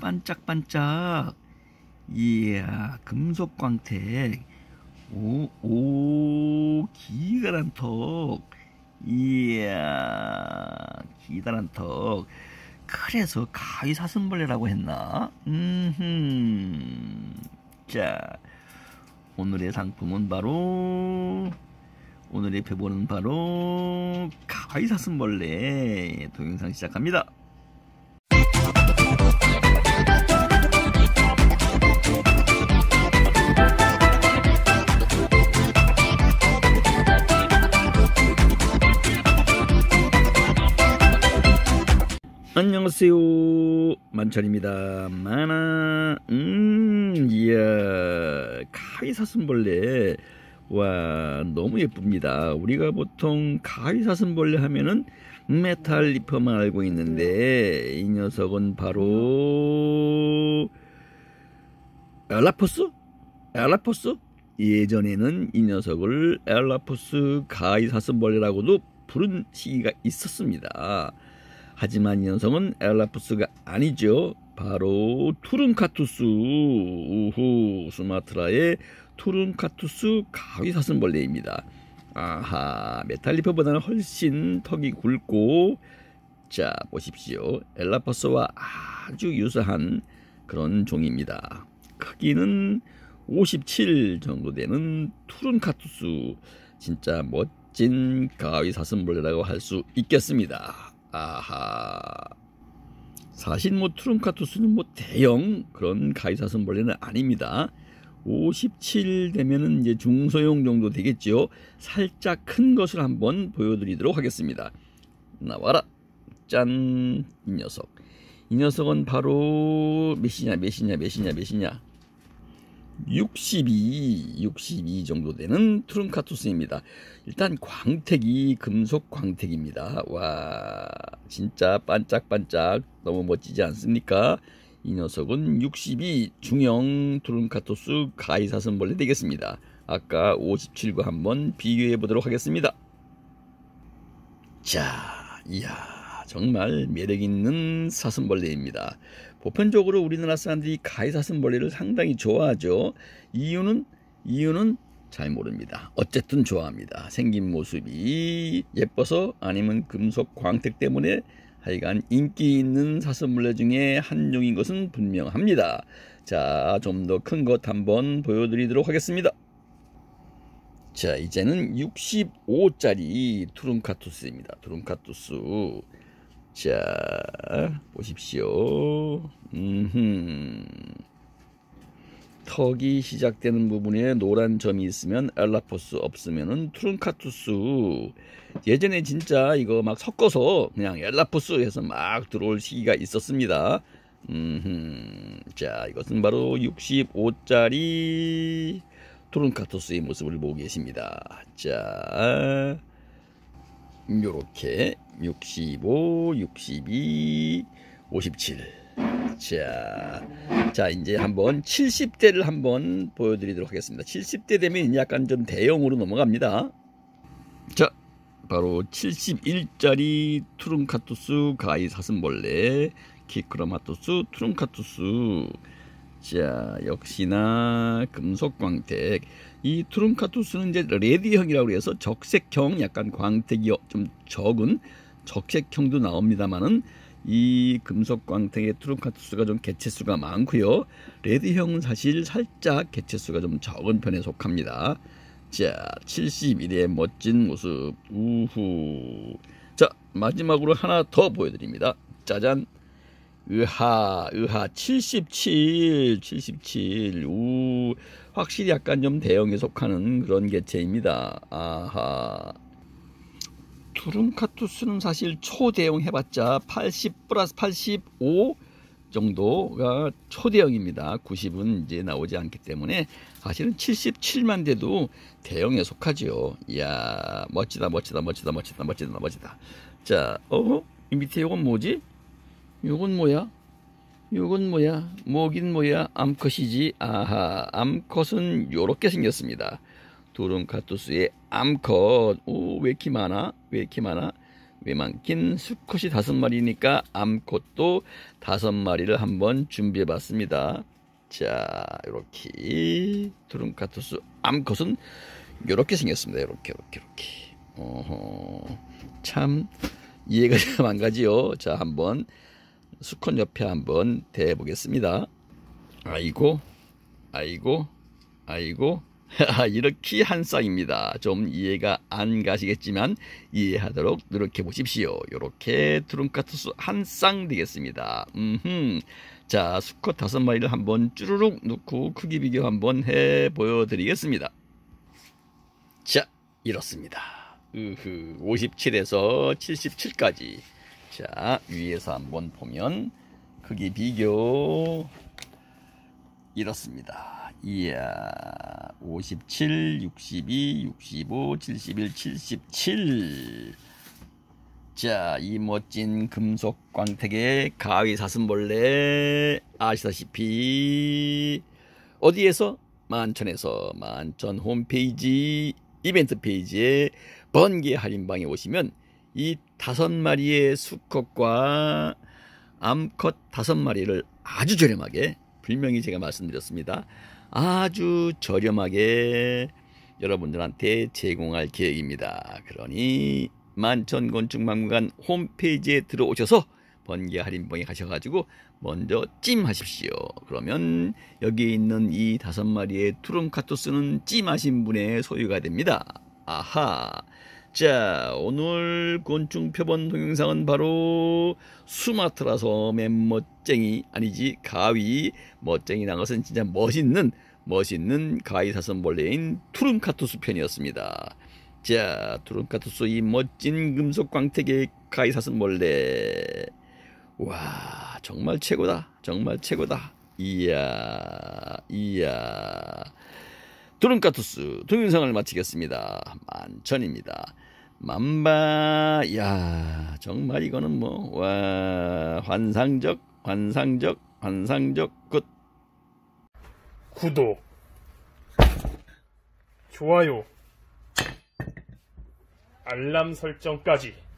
반짝반짝 이야 금속광택 오, 오 기다란 턱 이야 기다란 턱 그래서 가위 사슴벌레라고 했나? 음흠 자 오늘의 상품은 바로 오늘의 배보는 바로 가위 사슴벌레 동영상 시작합니다 안녕하세요 만찬입니다 만화 음 이야 가위사슴벌레 와 너무 예쁩니다 우리가 보통 가위사슴벌레 하면은 메탈 리퍼만 알고 있는데 이 녀석은 바로 엘라포스? 엘라포스? 예전에는 이 녀석을 엘라포스 가위사슴벌레라고도 부른 시기가 있었습니다 하지만 이 녀석은 엘라푸스가 아니죠. 바로 투룸카투스 우후 수마트라의 투룸카투스 가위 사슴벌레입니다. 아하 메탈리퍼보다는 훨씬 턱이 굵고 자 보십시오 엘라퍼스와 아주 유사한 그런 종입니다. 크기는 57 정도 되는 투룸카투스 진짜 멋진 가위 사슴벌레라고 할 수 있겠습니다. 아하. 사실 뭐트롬카투스는뭐 대형 그런 가이사슴벌레는 아닙니다. 57 되면은 이제 중소형 정도 되겠죠. 살짝 큰 것을 한번 보여드리도록 하겠습니다. 나와라. 짠. 이 녀석. 이 녀석은 바로 몇이냐, 몇이냐, 몇이냐, 몇이냐. 62, 62 정도 되는 트름카투스입니다. 일단 광택이 금속 광택입니다. 와 진짜 반짝반짝 너무 멋지지 않습니까? 이 녀석은 62 중형 트름카토스 가이사슴벌레 되겠습니다. 아까 57과 한번 비교해 보도록 하겠습니다. 자, 이야 정말 매력있는 사슴벌레입니다. 보편적으로 우리나라 사람들이 가이사슴벌레를 상당히 좋아하죠. 이유는 이유는 잘 모릅니다. 어쨌든 좋아합니다. 생긴 모습이 예뻐서 아니면 금속 광택 때문에 하여간 인기 있는 사슴벌레 중에 한 종인 것은 분명합니다. 자, 좀 더 큰 것 한번 보여드리도록 하겠습니다. 자, 이제는 65짜리 투룸카투스입니다. 투룸카투스. 자, 보십시오. 음흠. 턱이 시작되는 부분에 노란 점이 있으면 엘라포스 없으면은 트룬카투스 예전에 진짜 이거 막 섞어서 그냥 엘라포스 해서 막 들어올 시기가 있었습니다 음흠. 자 이것은 바로 65짜리 트룬카투스의 모습을 보고 계십니다 자 요렇게 65, 62, 57. 자, 자 이제 한번 70대를 한번 보여드리도록 하겠습니다. 70대 되면 약간 좀 대형으로 넘어갑니다. 자, 바로 71짜리 투룸카투스 가이 사슴벌레 키크로마토스 투룸카투스 자 역시나 금속광택 이 투룸카투스는 이제 레디형이라고 해서 적색형 약간 광택이 좀 적은 적색형도 나옵니다만은 이 금속광택의 트루카투스가 좀 개체수가 많고요. 레드형은 사실 살짝 개체수가 좀 적은 편에 속합니다. 자, 71의 멋진 모습. 우후. 자, 마지막으로 하나 더 보여드립니다. 짜잔. 으하, 으하, 77, 77. 우, 확실히 약간 좀 대형에 속하는 그런 개체입니다. 아하. 두름카투스는 사실 초대형 해봤자 80 플러스 85 정도가 초대형입니다. 90은 이제 나오지 않기 때문에 사실은 77만 대도 대형에 속하지요. 이야 멋지다 멋지다 멋지다 멋지다 멋지다 멋지다. 자, 어? 이 밑에 이건 뭐지? 이건 뭐야? 이건 뭐야? 뭐긴 뭐야? 암컷이지? 아하 암컷은 요렇게 생겼습니다. 두룸카투스의 암컷. 오, 왜 이렇게 많아? 왜 이렇게 많아? 왜 많긴 수컷이 다섯 마리니까 암컷도 다섯 마리를 한번 준비해 봤습니다. 자, 이렇게 두룸카투스 암컷은 이렇게 생겼습니다. 이렇게, 이렇게, 이렇게. 어허, 참 이해가 잘안 가지요. 자, 한번 수컷 옆에 한번 대보겠습니다. 아이고, 아이고, 아이고. 아, 이렇게 한 쌍입니다. 좀 이해가 안 가시겠지만 이해하도록 노력해 보십시오. 이렇게 트럼카투스 한 쌍 되겠습니다. 음흠. 자, 수컷 다섯 마리를 한번 쭈루룩 넣고 크기 비교 한번 해 보여드리겠습니다. 자, 이렇습니다. 으흐, 57에서 77까지. 자, 위에서 한번 보면 크기 비교 이렇습니다. 이야 57, 62, 65, 71, 77 자, 이 멋진 금속 광택의 가위 사슴벌레 아시다시피 어디에서? 만천에서 만천 홈페이지 이벤트 페이지에 번개 할인방에 오시면 이 다섯 마리의 수컷과 암컷 다섯 마리를 아주 저렴하게 분명히 제가 말씀드렸습니다. 아주 저렴하게 여러분들한테 제공할 계획입니다. 그러니 만천건축박물관 홈페이지에 들어오셔서 번개 할인봉에 가셔가지고 먼저 찜하십시오. 그러면 여기 에 있는 이 다섯 마리의 투룸카토스는 찜하신 분의 소유가 됩니다. 아하 자 오늘 곤충 표본 동영상은 바로 수마트라섬의 멋쟁이 아니지 가위 멋쟁이난 것은 진짜 멋있는 멋있는 가위 사슴벌레인 투룸카투스 편이었습니다. 자 투룸카투스 이 멋진 금속 광택의 가위 사슴벌레 와 정말 최고다 정말 최고다 이야 이야 드론카투스 동영상을 마치겠습니다. 만천입니다. 만바 야 정말 이거는 뭐 와 환상적 환상적 환상적 끝 구독 좋아요 알람 설정까지